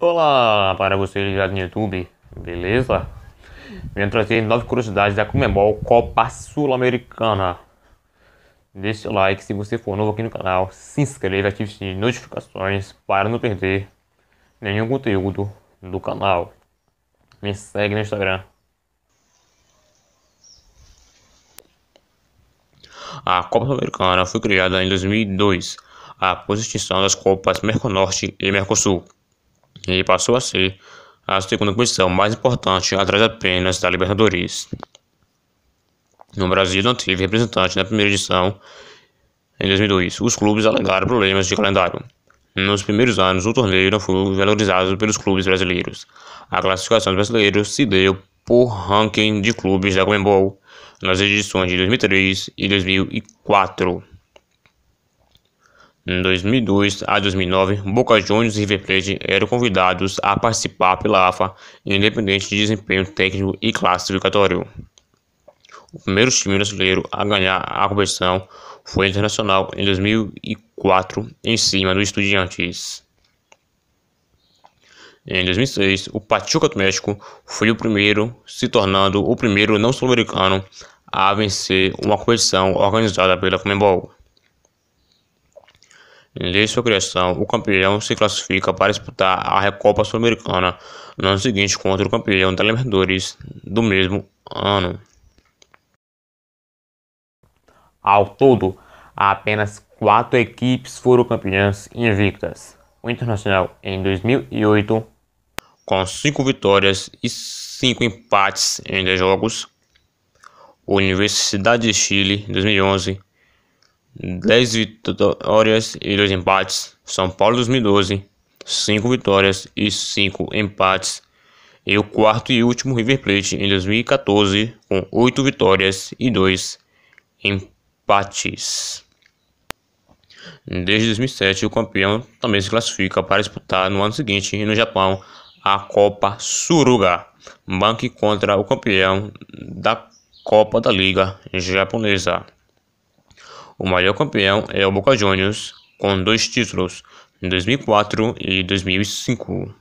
Olá para você ligado no YouTube, beleza? Venho trazer nove curiosidades da Comembol Copa Sul-Americana. Deixe o like se você for novo aqui no canal, se inscreva e ative as notificações para não perder nenhum conteúdo do canal. Me segue no Instagram. A Copa Sul-Americana foi criada em 2002 após a extinção das Copas Merconorte e Mercosul e passou a ser a segunda competição mais importante atrás apenas da Libertadores. No Brasil não teve representante na primeira edição em 2002. Os clubes alegaram problemas de calendário. Nos primeiros anos, o torneio não foi valorizado pelos clubes brasileiros. A classificação dos brasileiros se deu por ranking de clubes da Comembol nas edições de 2003 e 2004. Em 2002 a 2009, Boca Juniors e River Plate eram convidados a participar pela AFA, independente de desempenho técnico e classificatório. O primeiro time brasileiro a ganhar a competição foi Internacional em 2004, em cima do Estudiantes. Em 2006, o Pachuca do México foi o primeiro, se tornando o primeiro não sul-americano a vencer uma competição organizada pela Comembol. Desde sua criação, o campeão se classifica para disputar a Recopa Sul-Americana no ano seguinte contra o campeão da Libertadores do mesmo ano. Ao todo, apenas quatro equipes foram campeãs invictas. O Internacional em 2008, com cinco vitórias e cinco empates em 10 jogos. O Universidade de Chile, 2011, 10 vitórias e 2 empates. São Paulo 2012, 5 vitórias e 5 empates. E o quarto e último River Plate em 2014, com 8 vitórias e 2 empates. Desde 2007, o campeão também se classifica para disputar no ano seguinte, no Japão, a Copa Suruga. Banque contra o campeão da Copa da Liga Japonesa. O maior campeão é o Boca Juniors, com dois títulos, em 2004 e 2005.